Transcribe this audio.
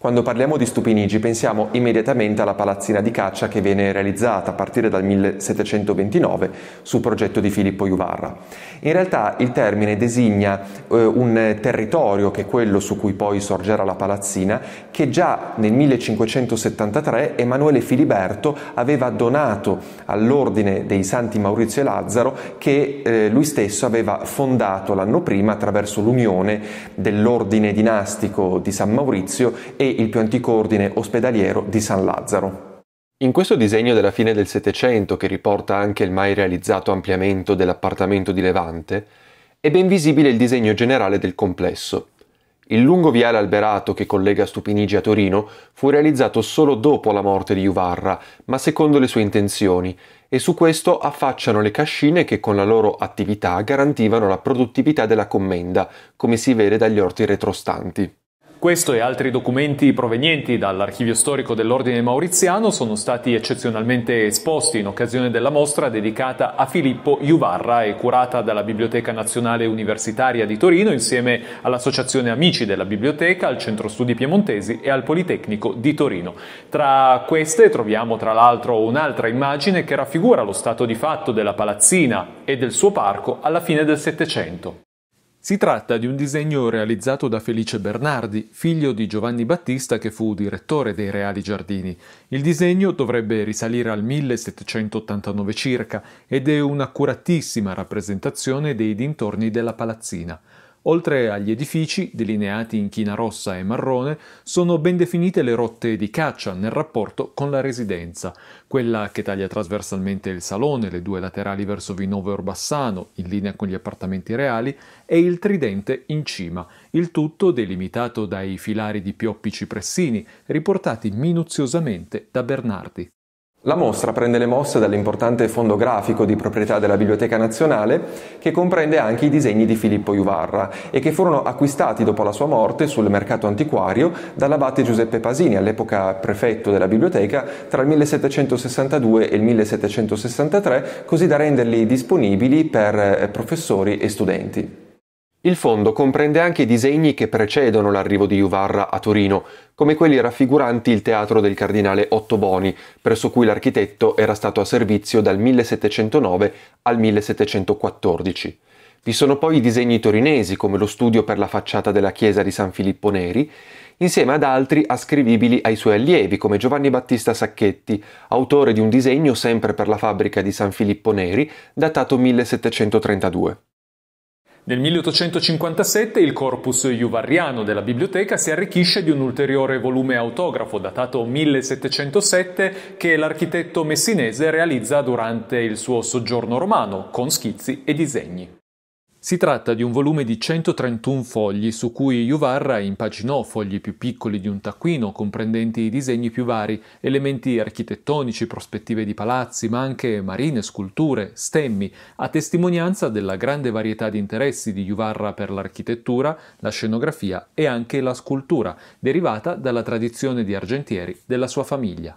Quando parliamo di Stupinigi pensiamo immediatamente alla palazzina di caccia che viene realizzata a partire dal 1729 su progetto di Filippo Juvarra. In realtà il termine designa eh, un territorio che è quello su cui poi sorgerà la palazzina che già nel 1573 Emanuele Filiberto aveva donato all'ordine dei Santi Maurizio e Lazzaro che eh, lui stesso aveva fondato l'anno prima attraverso l'unione dell'ordine dinastico di San Maurizio e il più antico ordine ospedaliero di San Lazzaro. In questo disegno della fine del Settecento, che riporta anche il mai realizzato ampliamento dell'appartamento di Levante, è ben visibile il disegno generale del complesso. Il lungo viale alberato che collega Stupinigi a Torino fu realizzato solo dopo la morte di Juvarra, ma secondo le sue intenzioni, e su questo affacciano le cascine che con la loro attività garantivano la produttività della commenda, come si vede dagli orti retrostanti. Questo e altri documenti provenienti dall'archivio storico dell'Ordine Mauriziano sono stati eccezionalmente esposti in occasione della mostra dedicata a Filippo Iuvarra e curata dalla Biblioteca Nazionale Universitaria di Torino insieme all'Associazione Amici della Biblioteca, al Centro Studi Piemontesi e al Politecnico di Torino. Tra queste troviamo tra l'altro un'altra immagine che raffigura lo stato di fatto della palazzina e del suo parco alla fine del Settecento. Si tratta di un disegno realizzato da Felice Bernardi, figlio di Giovanni Battista che fu direttore dei Reali Giardini. Il disegno dovrebbe risalire al 1789 circa ed è un'accuratissima rappresentazione dei dintorni della palazzina. Oltre agli edifici, delineati in china rossa e marrone, sono ben definite le rotte di caccia nel rapporto con la residenza, quella che taglia trasversalmente il salone, le due laterali verso Vinove Orbassano, in linea con gli appartamenti reali, e il tridente in cima, il tutto delimitato dai filari di pioppi cipressini, riportati minuziosamente da Bernardi. La mostra prende le mosse dall'importante fondo grafico di proprietà della Biblioteca Nazionale, che comprende anche i disegni di Filippo Iuvarra e che furono acquistati dopo la sua morte sul mercato antiquario dall'abate Giuseppe Pasini, all'epoca prefetto della biblioteca, tra il 1762 e il 1763, così da renderli disponibili per eh, professori e studenti. Il fondo comprende anche i disegni che precedono l'arrivo di Juvarra a Torino, come quelli raffiguranti il teatro del cardinale Ottoboni, presso cui l'architetto era stato a servizio dal 1709 al 1714. Vi sono poi i disegni torinesi, come lo studio per la facciata della chiesa di San Filippo Neri, insieme ad altri ascrivibili ai suoi allievi, come Giovanni Battista Sacchetti, autore di un disegno sempre per la fabbrica di San Filippo Neri, datato 1732. Nel 1857 il corpus juvarriano della biblioteca si arricchisce di un ulteriore volume autografo datato 1707 che l'architetto messinese realizza durante il suo soggiorno romano con schizzi e disegni. Si tratta di un volume di 131 fogli su cui Juvarra impaginò fogli più piccoli di un taccuino comprendenti i disegni più vari, elementi architettonici, prospettive di palazzi, ma anche marine, sculture, stemmi, a testimonianza della grande varietà di interessi di Juvarra per l'architettura, la scenografia e anche la scultura, derivata dalla tradizione di argentieri della sua famiglia.